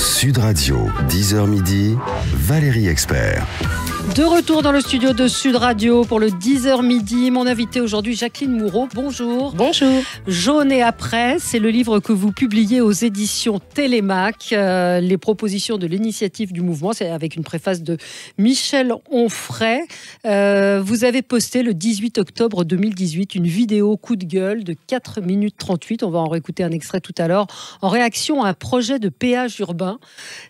Sud Radio, 10h midi, Valérie Expert. De retour dans le studio de Sud Radio pour le 10h midi. Mon invité aujourd'hui, Jacqueline Moureau. Bonjour. Bonjour. Jaune et après, c'est le livre que vous publiez aux éditions Télémac. Euh, les propositions de l'initiative du mouvement, c'est avec une préface de Michel Onfray. Euh, vous avez posté le 18 octobre 2018 une vidéo coup de gueule de 4 minutes 38. On va en réécouter un extrait tout à l'heure. En réaction à un projet de péage urbain.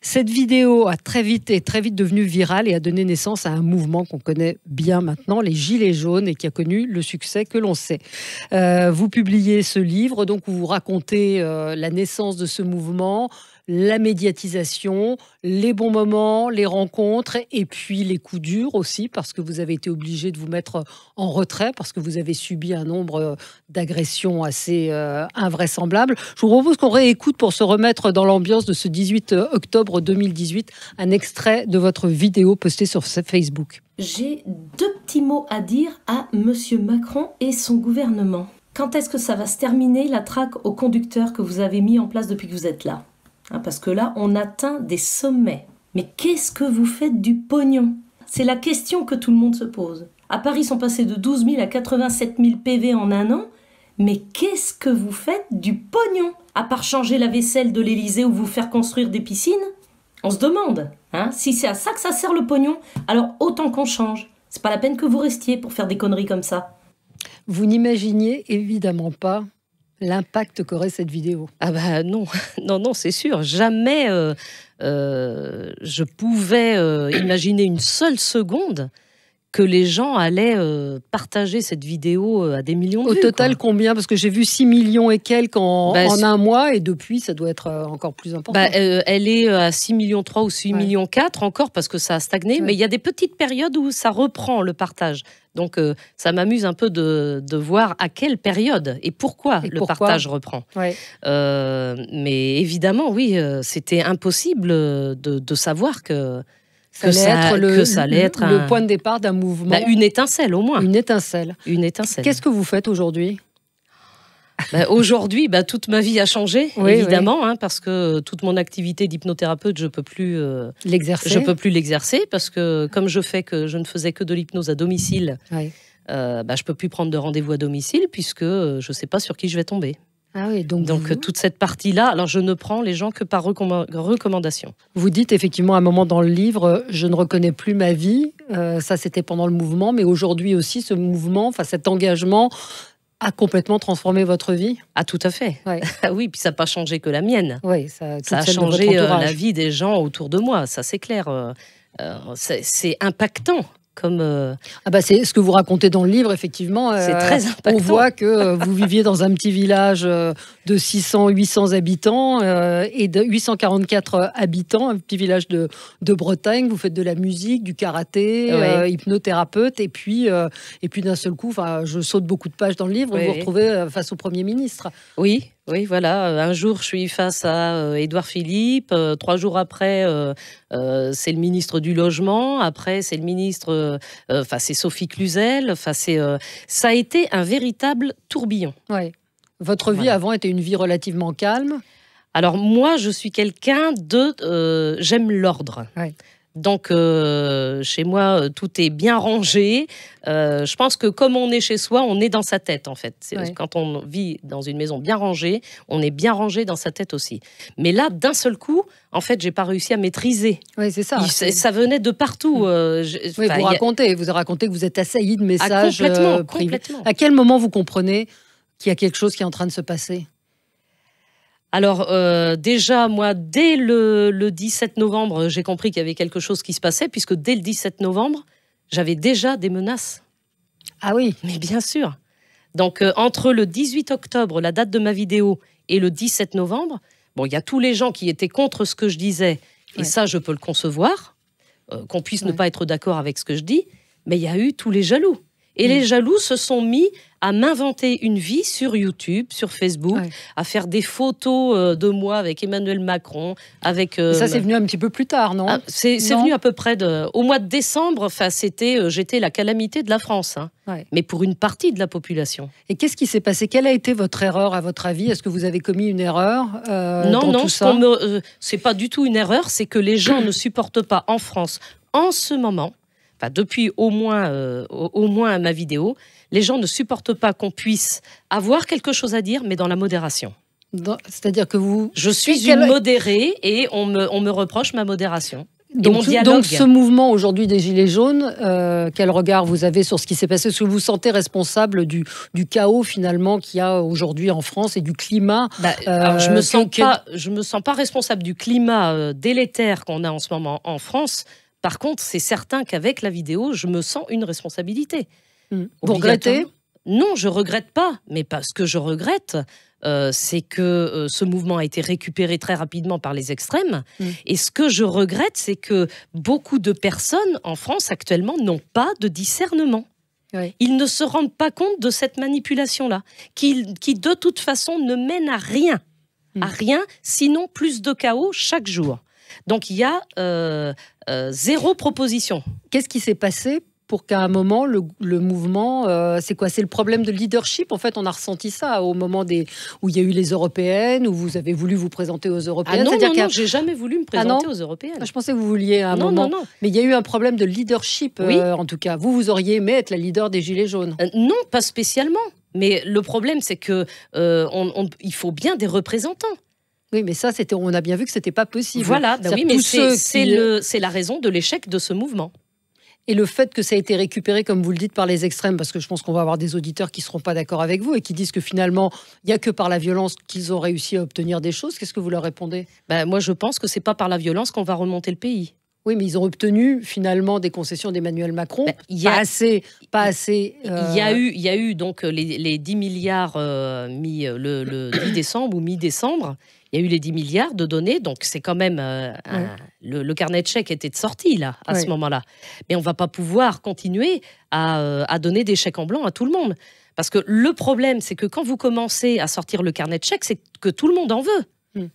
Cette vidéo a très vite et très vite devenue virale et a donné naissance à un mouvement qu'on connaît bien maintenant, les Gilets jaunes, et qui a connu le succès que l'on sait. Euh, vous publiez ce livre, donc vous racontez euh, la naissance de ce mouvement, la médiatisation, les bons moments, les rencontres et puis les coups durs aussi parce que vous avez été obligé de vous mettre en retrait parce que vous avez subi un nombre euh, d'agressions assez euh, invraisemblables. Je vous propose qu'on réécoute pour se remettre dans l'ambiance de ce 18 euh, octobre 2018 un extrait de votre vidéo postée sur Facebook. J'ai deux petits mots à dire à monsieur Macron et son gouvernement. Quand est-ce que ça va se terminer la traque aux conducteurs que vous avez mis en place depuis que vous êtes là Hein, parce que là, on atteint des sommets. Mais qu'est-ce que vous faites du pognon C'est la question que tout le monde se pose. À Paris, ils sont passés de 12 000 à 87 000 PV en un an. Mais qu'est-ce que vous faites du pognon À part changer la vaisselle de l'Élysée ou vous faire construire des piscines On se demande. Hein, si c'est à ça que ça sert le pognon, alors autant qu'on change. C'est pas la peine que vous restiez pour faire des conneries comme ça. Vous n'imaginiez évidemment pas l'impact qu'aurait cette vidéo Ah bah non, non, non, c'est sûr. Jamais euh, euh, je pouvais euh, imaginer une seule seconde que les gens allaient euh, partager cette vidéo euh, à des millions de Au total, combien Parce que j'ai vu 6 millions et quelques en, bah, un mois, et depuis, ça doit être euh, encore plus important. Bah, elle est à 6 millions 3 ou 6 millions 4 encore, parce que ça a stagné, mais il y a des petites périodes où ça reprend le partage. Donc, ça m'amuse un peu de, de, voir à quelle période et pourquoi le partage reprend. mais évidemment, oui, c'était impossible de, de savoir que que, ça, le, allait être le, point de départ d'un mouvement. Bah, une étincelle au moins. Une étincelle. Une étincelle. Qu'est-ce que vous faites aujourd'hui bah, Aujourd'hui, bah, toute ma vie a changé, évidemment, hein, parce que toute mon activité d'hypnothérapeute, je peux plus euh, l'exercer. Je peux plus l'exercer parce que comme je fais que je ne faisais que de l'hypnose à domicile, oui. euh, je peux plus prendre de rendez-vous à domicile puisque euh, je ne sais pas sur qui je vais tomber. Ah oui, donc, donc toute cette partie-là, alors je ne prends les gens que par recommandation. Vous dites effectivement à un moment dans le livre, je ne reconnais plus ma vie, euh, ça c'était pendant le mouvement, mais aujourd'hui aussi ce mouvement, enfin cet engagement a complètement transformé votre vie Ah tout à fait. Ah oui, puis ça n'a pas changé que la mienne. Oui, ça, a changé euh, la vie des gens autour de moi, ça c'est clair. Euh, c'est impactant comme euh, ah bah c'est ce que vous racontez dans le livre effectivement. Euh, c'est très impactant. On voit que euh, vous viviez dans un petit village de 600-800 habitants et de 844 habitants, un petit village de, Bretagne. Vous faites de la musique, du karaté, hypnothérapeute et puis et puis d'un seul coup, enfin je saute beaucoup de pages dans le livre, vous vous retrouvez face au premier ministre. Oui, oui, voilà. Euh, un jour, je suis face à euh, Édouard Philippe. Euh, trois jours après, c'est le ministre du Logement. Après, c'est le ministre. Enfin, c'est Sophie Cluzel. Enfin, c'est. Ça a été un véritable tourbillon. Oui. Votre vie avant était une vie relativement calme. Alors moi, je suis quelqu'un de... j'aime l'ordre. Oui. Donc euh, chez moi, euh, tout est bien rangé. Euh, je pense que comme on est chez soi, on est dans sa tête en fait. Quand on vit dans une maison bien rangée, on est bien rangé dans sa tête aussi. Mais là, d'un seul coup, en fait, j'ai pas réussi à maîtriser. Oui, c'est ça. ça venait de partout. Mm. vous racontez, vous vous raconté que vous êtes assailli de ah, messages. complètement. À quel moment vous comprenez qu'il y a quelque chose qui est en train de se passer alors euh, déjà, moi, dès le, 17 novembre, j'ai compris qu'il y avait quelque chose qui se passait, puisque dès le 17 novembre, j'avais déjà des menaces. Ah oui Mais bien sûr. Donc euh, entre le 18 octobre, la date de ma vidéo, et le 17 novembre, bon, il y a tous les gens qui étaient contre ce que je disais, et ça, je peux le concevoir, euh, qu'on puisse ne pas être d'accord avec ce que je dis, mais il y a eu tous les jaloux. Et les mm. jaloux se sont mis à m'inventer une vie sur YouTube, sur Facebook, à faire des photos euh, de moi avec Emmanuel Macron, avec. Euh, ça, c'est venu un petit peu plus tard, non ah, C'est venu à peu près au mois de décembre. Enfin, c'était, euh, j'étais la calamité de la France, hein. mais pour une partie de la population. Et qu'est-ce qui s'est passé Quelle a été votre erreur, à votre avis Est-ce que vous avez commis une erreur Non, non, c'est ce n'est pas du tout une erreur. C'est que les gens ne supportent pas en France, en ce moment, depuis au moins, euh, au moins ma vidéo, les gens ne supportent pas qu'on puisse avoir quelque chose à dire, mais dans la modération. C'est-à-dire que vous... Je suis une modérée et on me, reproche ma modération. Donc, ce mouvement aujourd'hui des Gilets jaunes, euh, quel regard vous avez sur ce qui s'est passé Est-ce que vous vous sentez responsable du, du chaos finalement qu'il y a aujourd'hui en France et du climat bah, euh, Je ne me, sens pas, je me sens pas responsable du climat délétère qu'on a en ce moment en France. Par contre, c'est certain qu'avec la vidéo, je me sens une responsabilité. Mm. Vous Non, je regrette pas, mais ce que je regrette, euh, c'est que euh, ce mouvement a été récupéré très rapidement par les extrêmes. Mm. Et ce que je regrette, c'est que beaucoup de personnes en France actuellement n'ont pas de discernement. Ils ne se rendent pas compte de cette manipulation-là, qui, de toute façon ne mène à rien. Mm. À rien, sinon plus de chaos chaque jour. Donc il y a euh, euh, zéro proposition. Qu'est-ce qui s'est passé pour qu'à un moment, le, mouvement, euh, c'est quoi C'est le problème de leadership. En fait, on a ressenti ça au moment des, où il y a eu les européennes, où vous avez voulu vous présenter aux ah européennes. Ah non, non, non j'ai jamais voulu me ah présenter aux européennes. Ah, je pensais que vous vouliez à un non, moment. Non, non. Mais il y a eu un problème de leadership, en tout cas. Vous, vous auriez aimé être la leader des Gilets jaunes. non, pas spécialement. Mais le problème, c'est que il faut bien des représentants. Oui, mais ça, c'était, on a bien vu que ce c'était pas possible. Voilà, bah oui, mais c'est la raison de l'échec de ce mouvement. Et le fait que ça a été récupéré, comme vous le dites, par les extrêmes, parce que je pense qu'on va avoir des auditeurs qui ne seront pas d'accord avec vous et qui disent que finalement, il n'y a que par la violence qu'ils ont réussi à obtenir des choses. Qu'est-ce que vous leur répondez bah, Moi, je pense que c'est pas par la violence qu'on va remonter le pays. Oui, mais ils ont obtenu finalement des concessions d'Emmanuel Macron. Bah, il y a, pas assez. Pas assez. Euh, il y a eu, il y a eu donc les, 10 milliards euh, mis le, le 10 décembre ou mi-décembre il y a eu les 10 milliards de données, donc c'est quand même euh, le, carnet de chèques était de sortie là à ce moment-là. Mais on va pas pouvoir continuer euh, à, donner des chèques en blanc à tout le monde, parce que le problème, c'est que quand vous commencez à sortir le carnet de chèques, c'est que tout le monde en veut. Hmm.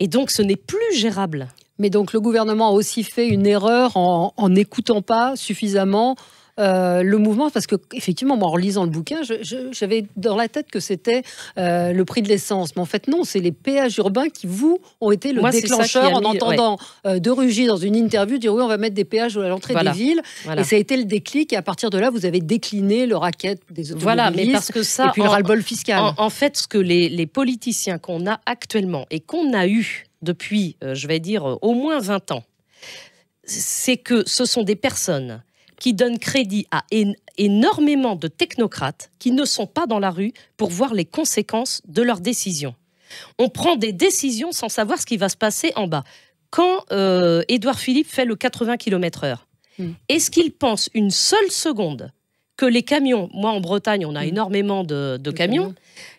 Et donc, ce n'est plus gérable. Mais donc, le gouvernement a aussi fait une erreur en n'écoutant pas suffisamment euh, le mouvement, parce que effectivement, moi, en lisant le bouquin, j'avais dans la tête que c'était euh, le prix de l'essence, mais en fait non, c'est les péages urbains qui vous ont été le déclencheur en entendant euh, De Rugy dans une interview dire oui, on va mettre des péages à l'entrée des villes, et ça a été le déclic. Et à partir de là, vous avez décliné le racket des automobilistes. Voilà, mais parce que ça, et puis le ras-le-bol fiscal. En, fait, ce que les, les politiciens qu'on a actuellement et qu'on a eu depuis, je vais dire, au moins 20 ans, c'est que ce sont des personnes qui donne crédit à énormément de technocrates qui ne sont pas dans la rue pour voir les conséquences de leurs décisions. On prend des décisions sans savoir ce qui va se passer en bas. Quand euh, Édouard Philippe fait le 80 km/h, mm. est-ce qu'il pense une seule seconde que les camions, moi en Bretagne, on a mm. énormément de, camions,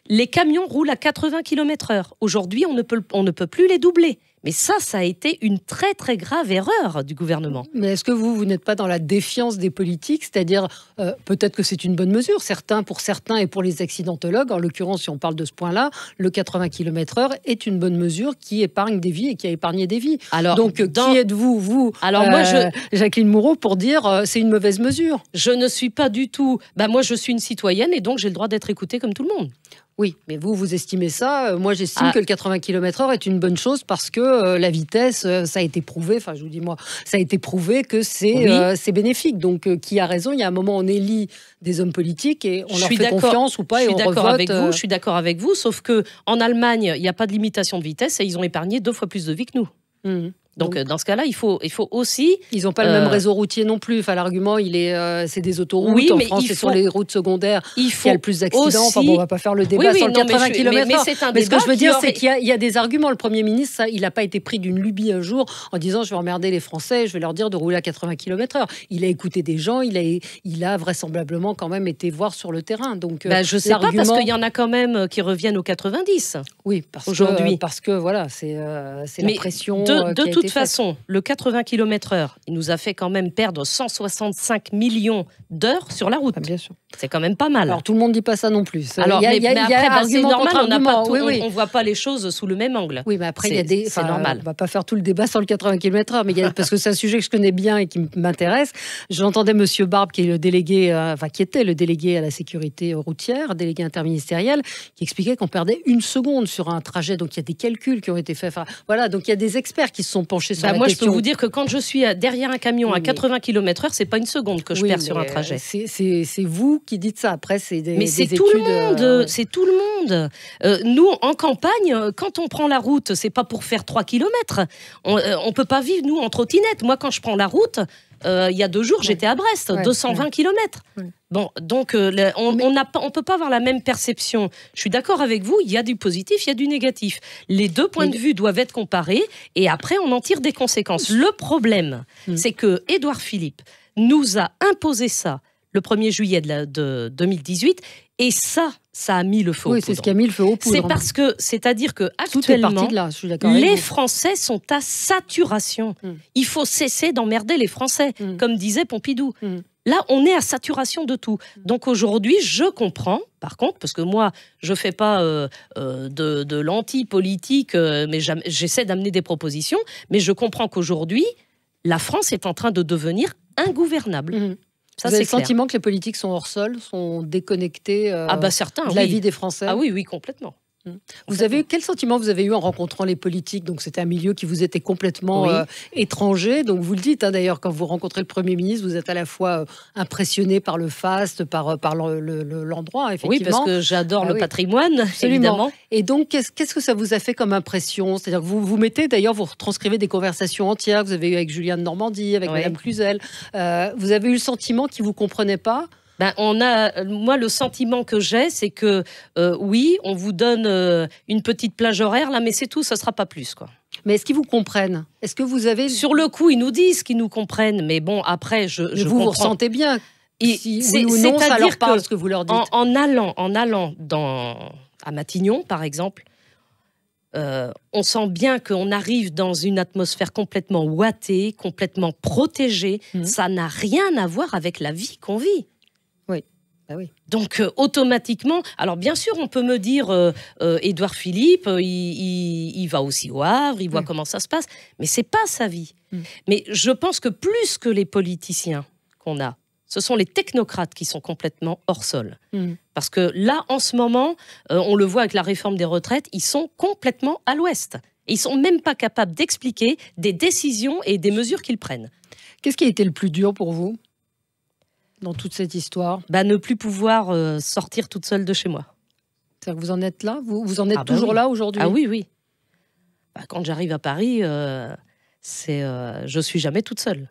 les camions roulent à 80 km/h. Aujourd'hui, on, on ne peut plus les doubler. Mais ça, ça a été une très très grave erreur du gouvernement. Mais est-ce que vous, vous n'êtes pas dans la défiance des politiques C'est-à-dire, euh, peut-être que c'est une bonne mesure, certains pour certains et pour les accidentologues, en l'occurrence, si on parle de ce point-là, le 80 km/h est une bonne mesure qui épargne des vies et qui a épargné des vies. Alors, Donc, euh, qui êtes-vous, vous, Alors, moi, euh, Jacqueline Moreau, pour dire c'est une mauvaise mesure Je ne suis pas du tout. Bah, moi, je suis une citoyenne et donc j'ai le droit d'être écoutée comme tout le monde. Oui, mais vous, vous estimez ça. Euh, moi, j'estime ah. que le 80 km/h est une bonne chose parce que euh, la vitesse, euh, ça a été prouvé, enfin, je vous dis moi, ça a été prouvé que c'est bénéfique. Donc, qui a raison Il y a un moment, on élit des hommes politiques et on leur fait confiance ou pas. Je suis d'accord avec vous, je suis d'accord avec vous, sauf que en Allemagne, il n'y a pas de limitation de vitesse et ils ont épargné deux fois plus de vie que nous. Mmh. Donc, euh, dans ce cas-là, il faut, il faut aussi. Ils n'ont pas le euh, même réseau routier non plus. Enfin, l'argument, il est, euh, c'est des autoroutes oui, en mais France, c'est sur les routes secondaires. Il faut y a le plus d'accidents. On Enfin, on va pas faire le débat sur le 80 km/h. Mais, ce que je veux dire, c'est qu'il y, a des arguments. Le Premier ministre, il n'a pas été pris d'une lubie un jour en disant je vais emmerder les Français, je vais leur dire de rouler à 80 km/h. Il a écouté des gens, il a, il a vraisemblablement quand même été voir sur le terrain. Donc, ne bah, sais pas parce qu'il y en a quand même qui reviennent aux 90. Oui, aujourd'hui, parce que voilà, c'est la pression. De, de toute façon, le 80 km/h, il nous a fait quand même perdre 165 millions d'heures sur la route. Ah, bien sûr. C'est quand même pas mal. Alors tout le monde dit pas ça non plus. Alors, il y a, mais, après, ben, c'est normal, on ne voit pas les choses sous le même angle. Oui, mais après, il y a des. C'est normal. On va pas faire tout le débat sur le 80 km/h, mais parce que c'est un sujet que je connais bien et qui m'intéresse. J'entendais Monsieur Barbe, qui est le délégué, euh, enfin qui était le délégué à la sécurité routière, délégué interministériel, qui expliquait qu'on perdait une seconde sur un trajet. Donc il y a des calculs qui ont été faits. voilà, donc il y a des experts qui se sont bah, moi, je peux vous dire que quand je suis derrière un camion à 80 km/h, c'est pas une seconde que je perds sur un euh, trajet. C'est vous qui dites ça. Après, c'est des. Mais euh, c'est tout le monde. C'est tout le monde. nous, en campagne, euh, quand on prend la route, c'est pas pour faire 3 km. On, peut pas vivre nous en trottinette. Moi, quand je prends la route, euh, il y a deux jours, j'étais à Brest, 220 km. Bon, donc euh, on ne peut pas avoir la même perception. Je suis d'accord avec vous, il y a du positif, il y a du négatif. Les deux points de vue doivent être comparés et après on en tire des conséquences. Le problème, mm. c'est que Édouard Philippe nous a imposé ça le 1er juillet de, de 2018 et ça, ça a mis le feu. Oui, c'est ce qui a mis le feu C'est hein. parce que, c'est-à-dire que actuellement, là, les Français sont à saturation. Hmm. Il faut cesser d'emmerder les Français, hmm. comme disait Pompidou. Hmm. Là, on est à saturation de tout. Donc aujourd'hui, je comprends, par contre, parce que moi, je ne fais pas euh, euh, de, de l'anti-politique, euh, mais j'essaie d'amener des propositions, mais je comprends qu'aujourd'hui, la France est en train de devenir ingouvernable. Ça, c'est le sentiment que les politiques sont hors sol, sont déconnectés euh, ah bah, de la vie des Français Ah oui, oui, complètement. Mm. Vous avez quel sentiment vous avez eu en rencontrant les politiques Donc c'était un milieu qui vous était complètement euh, étranger. Donc vous le dites hein, d'ailleurs quand vous rencontrez le Premier ministre, vous êtes à la fois euh, impressionné par le faste, par euh, l'endroit effectivement. Oui, parce que j'adore bah le patrimoine évidemment. Et donc qu'est-ce que ça vous a fait comme impression C'est-à-dire vous vous mettez d'ailleurs vous transcrivez des conversations entières que vous avez eues avec Julien de Normandie, avec Madame Cluzel. vous avez eu le sentiment qu'ils vous comprenait pas ben, on a, moi, le sentiment que j'ai, c'est que euh, oui, on vous donne euh, une petite plage horaire là, mais c'est tout, ça sera pas plus quoi. Mais est-ce qu'ils vous comprennent Est-ce que vous avez sur le coup, ils nous disent qu'ils nous comprennent, mais bon, après, je, je vous vous ressentez bien. Et si oui ou non, ça leur que ce que vous leur dites. En, allant, en allant dans à Matignon, par exemple, euh, on sent bien qu'on arrive dans une atmosphère complètement ouatée, complètement protégée. Mmh. Ça n'a rien à voir avec la vie qu'on vit. Bah Donc euh, automatiquement, alors bien sûr, on peut me dire, euh, euh, Édouard Philippe, il, va aussi au Havre, il voit mm. comment ça se passe, mais c'est pas sa vie. Mm. Mais je pense que plus que les politiciens qu'on a, ce sont les technocrates qui sont complètement hors sol. Mm. Parce que là, en ce moment, on le voit avec la réforme des retraites, ils sont complètement à l'ouest. Ils sont même pas capables d'expliquer des décisions et des mesures qu'ils prennent. Qu'est-ce qui a été le plus dur pour vous dans toute cette histoire bah, Ne plus pouvoir euh, sortir toute seule de chez moi. cest que vous en êtes là vous, vous en êtes ah, bah toujours là aujourd'hui Ah oui, oui. Bah, quand j'arrive à Paris, je euh, c'est, euh, je suis jamais toute seule.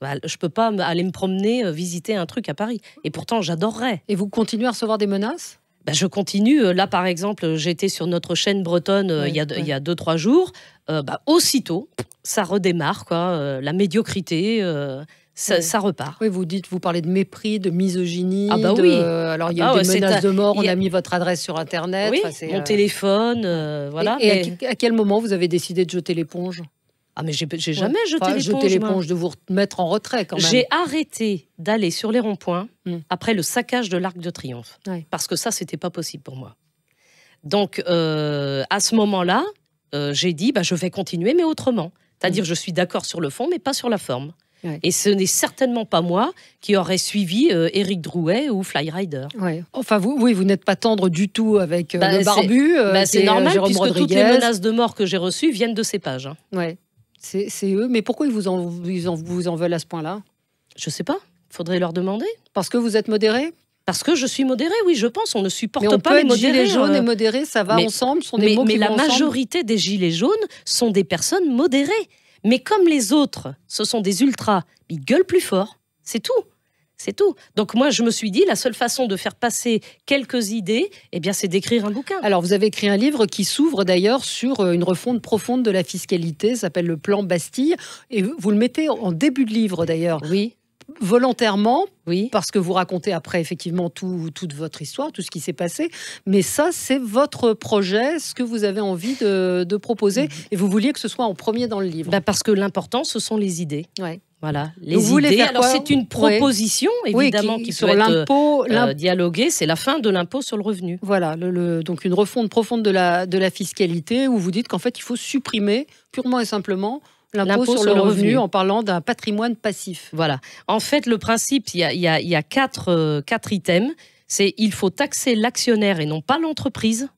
Bah, je peux pas aller me promener, visiter un truc à Paris. Et pourtant, j'adorerais. Et vous continuez à recevoir des menaces ben, je continue. Là, par exemple, j'étais sur notre chaîne bretonne il, y a, 2 il, deux, trois jours. aussitôt, ça redémarre, quoi. la médiocrité, ça, repart. Oui, vous dites, vous parlez de mépris, de misogynie. Ah bah oui. Euh, alors il y a ah eu des menaces de mort, on a... mis votre adresse sur internet. On mon euh, téléphone, euh, voilà. Et, à quel moment vous avez décidé de jeter l'éponge ah mais j'ai jamais jeté l'éponge. de vous mettre en retrait quand même. J'ai arrêté d'aller sur les ronds-points hmm. après le saccage de l'Arc de Triomphe parce que ça c'était pas possible pour moi. Donc à ce moment-là, j'ai dit bah je vais continuer mais autrement. C'est-à-dire hmm. je suis d'accord sur le fond mais pas sur la forme. Et ce n'est certainement pas moi qui aurais suivi euh, Éric Eric Drouet ou Flyrider. Rider. Enfin, vous, oui, vous n'êtes pas tendre du tout avec euh, bah, le barbu. Bah, euh, c'est normal, puisque toutes les menaces de mort que j'ai reçues viennent de ces pages. Hein. Ouais. C'est eux. Mais pourquoi ils vous en, ils vous en veulent à ce point-là Je sais pas. Faudrait leur demander. Parce que vous êtes modéré parce que je suis modéré. oui, je pense. On ne supporte mais on pas peut les Gilets jaunes hein. et modérés, ça va ensemble. Sont des mais, mais la majorité des gilets jaunes sont des personnes modérées. Mais comme les autres, ce sont des ultras, ils gueulent plus fort. C'est tout. C'est tout. Donc moi, je me suis dit, la seule façon de faire passer quelques idées, eh bien, c'est d'écrire un bouquin. Alors, vous avez écrit un livre qui s'ouvre d'ailleurs sur euh, une refonte profonde de la fiscalité, s'appelle le Plan Bastille, et vous le mettez en début de livre d'ailleurs. Oui volontairement, oui. parce que vous racontez après effectivement toute votre histoire, tout ce qui s'est passé, mais ça, c'est votre projet, ce que vous avez envie de, proposer, mhm. et vous vouliez que ce soit en premier dans le livre. Bah, parce que l'important, ce sont les idées. Ouais. Voilà, les Alors c'est une proposition évidemment qui, l'impôt, euh, dialoguer. C'est la fin de l'impôt sur le revenu. Voilà, donc une refonte profonde de la, de la fiscalité où vous dites qu'en fait il faut supprimer purement et simplement l'impôt sur, le revenu, en parlant d'un patrimoine passif. Voilà. En fait, le principe, il y a, y a, quatre, euh, quatre items. C'est il faut taxer l'actionnaire et non pas l'entreprise.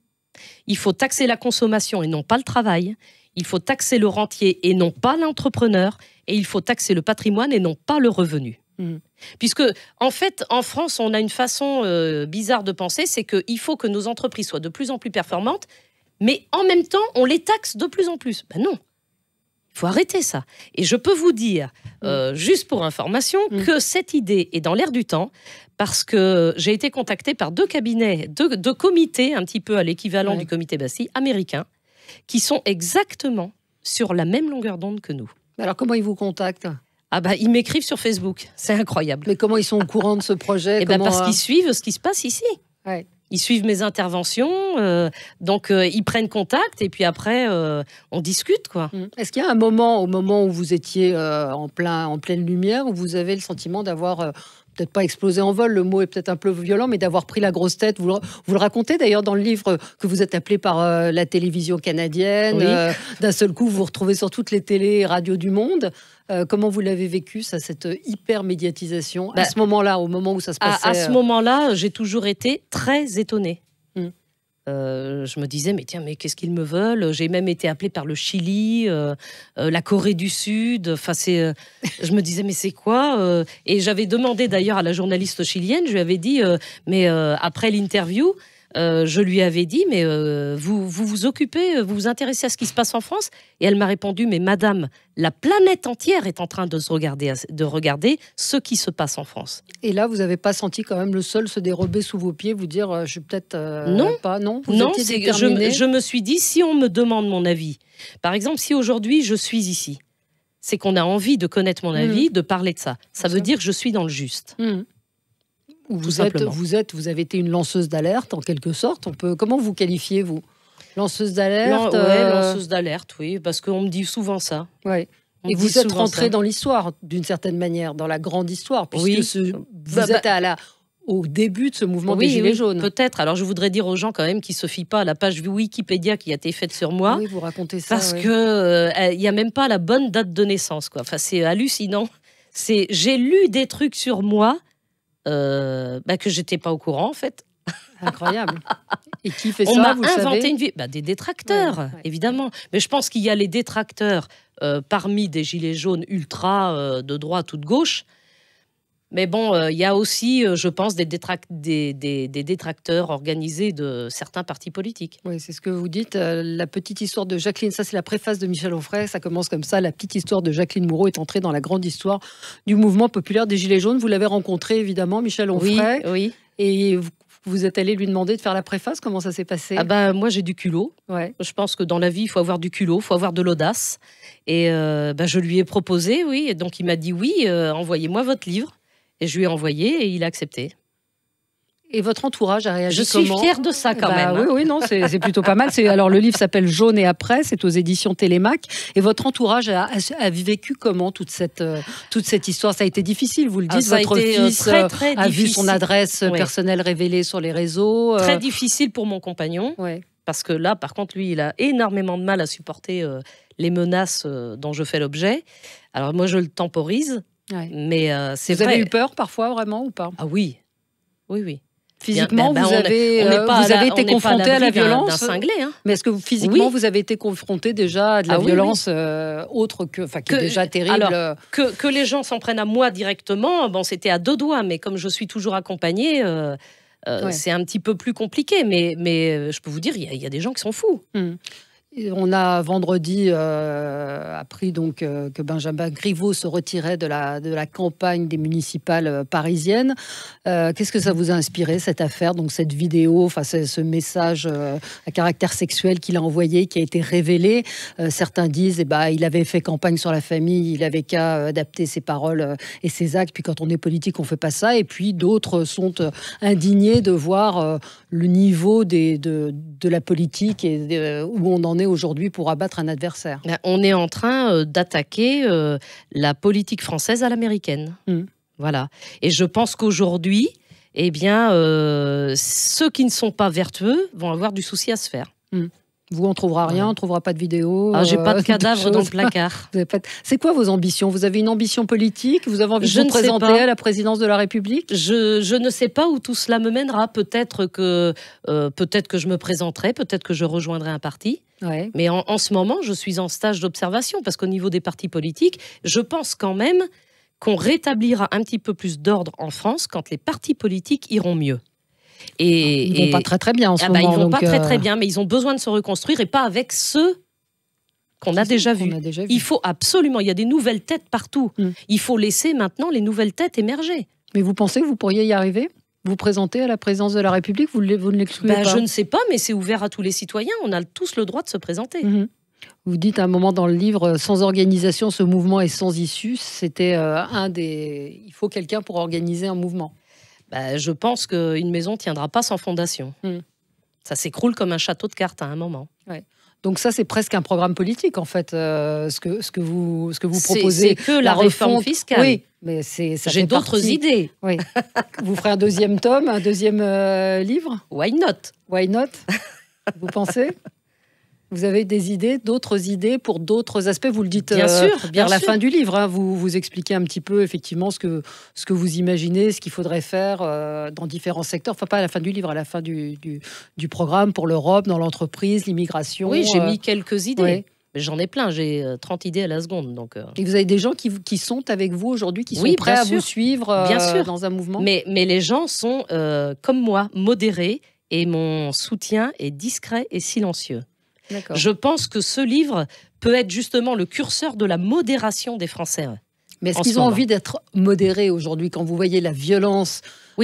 Il faut taxer la consommation et non pas le travail. Il faut taxer le rentier et non pas l'entrepreneur. Et il faut taxer le patrimoine et non pas le revenu. Hmm. Puisque, en fait, en France, on a une façon euh, bizarre de penser, c'est qu'il faut que nos entreprises soient de plus en plus performantes, mais en même temps, on les taxe de plus en plus. Ben non, il faut arrêter ça. Et je peux vous dire, mm. euh, juste pour information, mm. que cette idée est dans l'air du temps parce que j'ai été contactée par deux cabinets, deux, comités, un petit peu à l'équivalent du comité Bassi, américains, qui sont exactement sur la même longueur d'onde que nous. Alors comment ils vous contactent ah bah, ils m'écrivent sur Facebook, c'est incroyable. Mais comment ils sont au courant de ce projet eh bah, parce euh qu'ils suivent ce qui se passe ici. Ouais ils suivent mes interventions, euh, donc euh, ils prennent contact et puis après euh, on discute quoi. Mmh. Est-ce qu'il y a un moment, au moment où vous étiez en plein, en pleine lumière, où vous avez le sentiment d'avoir peut-être pas explosé en vol, le mot est peut-être un peu violent, mais d'avoir pris la grosse tête. Vous le, racontez d'ailleurs dans le livre que vous êtes appelé par euh, la télévision canadienne. Euh, d'un seul coup, vous vous retrouvez sur toutes les télés et radios du monde. Euh, comment vous l'avez vécu, ça, cette hyper médiatisation À bah, ce moment-là, au moment où ça se passait à ce moment-là, j'ai toujours été très étonnée. Euh, je me disais, mais tiens, mais qu'est-ce qu'ils me veulent J'ai même été appelée par le Chili, euh, euh, la Corée du Sud. Enfin, je me disais, mais c'est quoi Et j'avais demandé d'ailleurs à la journaliste chilienne, je lui avais dit, mais après l'interview, euh, je lui avais dit, mais euh, vous, vous, occupez, euh, vous vous intéressez à ce qui se passe en France Et elle m'a répondu, mais madame, la planète entière est en train de, se regarder, de regarder ce qui se passe en France. Et là, vous n'avez pas senti quand même le sol se dérober sous vos pieds, vous dire, je suis peut-être non. pas, non Non, je, je me suis dit, si on me demande mon avis, par exemple, si aujourd'hui je suis ici, c'est qu'on a envie de connaître mon mmh. avis, de parler de ça. Ça veut dire que je suis dans le juste. Mmh vous êtes, vous êtes, vous avez été une lanceuse d'alerte en quelque sorte. On peut, comment vous qualifiez vous Lanceuse d'alerte. Euh, lanceuse d'alerte, oui, parce qu'on me dit souvent ça. Ouais. et vous êtes rentrée dans l'histoire d'une certaine manière, dans la grande histoire, puisque bah, vous bah, êtes à au début de ce mouvement des Gilets jaunes. Peut-être. Alors je voudrais dire aux gens quand même qui se fient pas à la page Wikipédia qui a été faite sur moi. Oui, vous racontez ça. Parce qu'il que euh, il y n'y a même pas la bonne date de naissance. Quoi. Enfin, c'est hallucinant. C'est j'ai lu des trucs sur moi que euh, bah, que j'étais pas au courant en fait. Incroyable. Et qui fait ça, inventé une vie. Bah, des détracteurs, évidemment. Mais je pense qu'il y a les détracteurs euh, parmi des gilets jaunes ultra euh, de droite ou de gauche mais bon, euh, il y a aussi, euh, je pense, des, des, détracteurs organisés de certains partis politiques. Oui, c'est ce que vous dites. Euh, la petite histoire de Jacqueline, ça c'est la préface de Michel Onfray, ça commence comme ça. La petite histoire de Jacqueline Moreau est entrée dans la grande histoire du mouvement populaire des Gilets jaunes. Vous l'avez rencontré évidemment, Michel Onfray. Oui, oui. Et vous, êtes allé lui demander de faire la préface, comment ça s'est passé Ah bah moi j'ai du culot. Ouais. Je pense que dans la vie il faut avoir du culot, il faut avoir de l'audace. Et ben, je lui ai proposé, oui, et donc il m'a dit oui, envoyez-moi votre livre. Et je lui ai envoyé et il a accepté. Et votre entourage a réagi Je suis fière de ça quand bah même. Oui, oui, non, c'est plutôt pas mal. Alors le livre s'appelle Jaune et après, c'est aux éditions Télémac. Et votre entourage a, vécu comment toute cette, euh, toute cette histoire Ça a été difficile, vous le ah, dites. votre euh, fils très, euh, très a vu son adresse personnelle révélée sur les réseaux. Très difficile pour mon compagnon. Ouais. Parce que là, par contre, lui, il a énormément de mal à supporter les menaces dont je fais l'objet. Alors moi, je le temporise mais c'est euh, c'est Vous avez eu peur parfois vraiment ou pas Ah oui, oui, oui. Physiquement, vous, avez, été confronté à, la violence. D'un, euh, cinglé, hein. Mais est-ce que vous, physiquement, vous avez été confronté déjà à de la ah violence euh, autre que, enfin, qui que, est déjà terrible que, les gens s'en prennent à moi directement, bon, c'était à deux doigts, mais comme je suis toujours accompagnée, c'est un petit peu plus compliqué. Mais, mais je peux vous dire, il y, a des gens qui sont fous. On a vendredi euh, appris donc euh, que Benjamin Griveaux se retirait de la, de la campagne des municipales euh, parisiennes. Qu'est-ce que ça vous a inspiré cette affaire, donc cette vidéo, enfin ce message à caractère sexuel qu'il a envoyé, qui a été révélé Certains disent, qu'il eh ben, il avait fait campagne sur la famille, il avait qu'à adapter ses paroles et ses actes. Puis quand on est politique, on fait pas ça. Et puis d'autres sont indignés de voir le niveau de, la politique et euh, où on en est aujourd'hui pour abattre un adversaire. On est en train euh, d'attaquer euh, la politique française à l'américaine. Mm. Voilà. Et je pense qu'aujourd'hui, eh bien, ceux qui ne sont pas vertueux vont avoir du souci à se faire. Mm. Vous, on trouvera rien, on ne trouvera pas de vidéo. Ah, j'ai pas de euh, cadavre dans le placard. C'est quoi vos ambitions Vous avez une ambition politique Vous avez envie de vous présenter à la présidence de la République je, ne sais pas où tout cela me mènera. Peut-être que, euh, peut-être que je me présenterai, peut-être que je rejoindrai un parti. Ouais. Mais en, ce moment, je suis en stage d'observation parce qu'au niveau des partis politiques, je pense quand même qu'on rétablira un petit peu plus d'ordre en France quand les partis politiques iront mieux. Et, ils vont pas très très bien en ce ah bah, moment. Ils vont pas très euh, très bien, mais ils ont besoin de se reconstruire et pas avec ceux qu'on a, déjà vu. déjà Il faut absolument, il y a des nouvelles têtes partout. Mm. Il faut laisser maintenant les nouvelles têtes émerger. Mais vous pensez que vous pourriez y arriver vous présenter à la présidence de la République Vous, ne l'excluez bah, pas Je ne sais pas, mais c'est ouvert à tous les citoyens. On a tous le droit de se présenter. Mm-hmm. Vous dites à un moment dans le livre, euh, sans organisation, ce mouvement est sans issue. C'était euh, un des. Il faut quelqu'un pour organiser un mouvement. Bah, je pense qu'une maison tiendra pas sans fondation. Hmm. Ça s'écroule comme un château de cartes à un moment. Donc ça, c'est presque un programme politique, en fait, euh, ce, que, ce, que vous, ce que vous proposez. C'est que la, réforme fiscale. Oui, mais J'ai d'autres idées. Oui. vous ferez un deuxième tome, un deuxième euh, livre Why not Why not Vous pensez vous avez des idées, d'autres idées pour d'autres aspects. Vous le dites bien euh, sûr, vers la fin du livre. Hein. vous vous expliquez un petit peu effectivement ce que ce que vous imaginez, ce qu'il faudrait faire euh, dans différents secteurs. Enfin pas à la fin du livre, à la fin du du, programme pour l'Europe, dans l'entreprise, l'immigration. Oui, j'ai euh, mis quelques idées. J'en ai plein, j'ai 30 idées à la seconde. Donc, Et vous avez des gens qui, qui sont avec vous aujourd'hui, qui sont prêts à vous suivre bien sûr. dans un mouvement mais, mais les gens sont, comme moi, modérés et mon soutien est discret et silencieux. Je pense que ce livre peut être justement le curseur de la modération des Français. Hein, Mais est-ce qu'ils ont envie d'être modérés aujourd'hui quand vous voyez la violence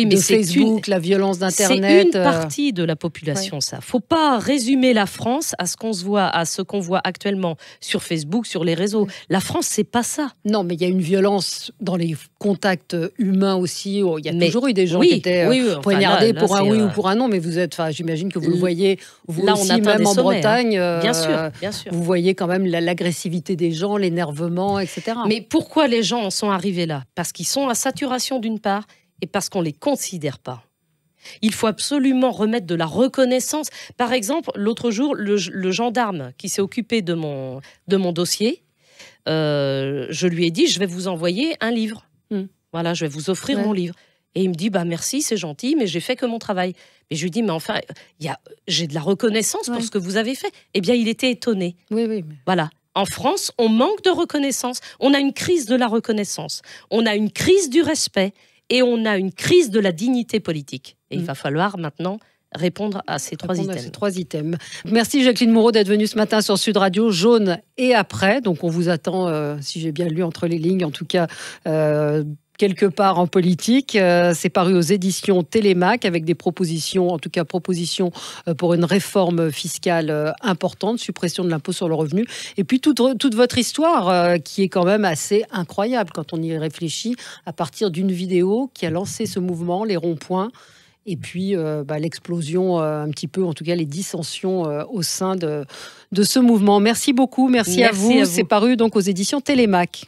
mais de Facebook, la violence d'Internet. C'est une euh, partie de la population, Il ça. Faut pas résumer la France à ce qu'on se voit, à ce qu'on voit actuellement sur Facebook, sur les réseaux. La France, c'est pas ça. Non, mais il y a une violence dans les contacts humains aussi. Oh, il y a toujours eu des gens qui étaient euh, poignardés pour un oui ou euh, pour un non, mais vous êtes, j'imagine que vous le voyez, vous là, aussi, même en hein. Bretagne. Bien sûr, bien sûr. Vous voyez quand même l'agressivité des gens, l'énervement, etc. Mais pourquoi les gens en sont arrivés là Parce qu'ils sont à saturation d'une part et parce qu'on ne les considère pas. Il faut absolument remettre de la reconnaissance. Par exemple, l'autre jour, le, gendarme qui s'est occupé de mon, de mon dossier, euh, je lui ai dit, je vais vous envoyer un livre. Hmm. Voilà, je vais vous offrir mon livre. Et il me dit, bah merci, c'est gentil, mais j'ai fait que mon travail. Mais je lui dis, mais enfin, j'ai de la reconnaissance pour ce que vous avez fait. Eh bien, il était étonné. Oui, oui. Voilà. En France, on manque de reconnaissance. On a une crise de la reconnaissance. On a une crise du respect et on a une crise de la dignité politique. Et il mm. va falloir maintenant répondre à ces trois items. Ces trois items. Merci Jacqueline Moreau d'être venue ce matin sur Sud Radio, jaune et après. Donc on vous attend, euh, si j'ai bien lu entre les lignes, en tout cas. Euh, quelque part en politique. Euh, c'est paru aux éditions Télémac avec des propositions, en tout cas propositions euh, pour une réforme fiscale euh, importante, suppression de l'impôt sur le revenu. Et puis toute, votre histoire qui est quand même assez incroyable quand on y réfléchit à partir d'une vidéo qui a lancé ce mouvement, les ronds-points et puis bah, l'explosion, un petit peu, en tout cas les dissensions au sein de, ce mouvement. Merci beaucoup, merci, à vous. vous. C'est paru donc aux éditions Télémac.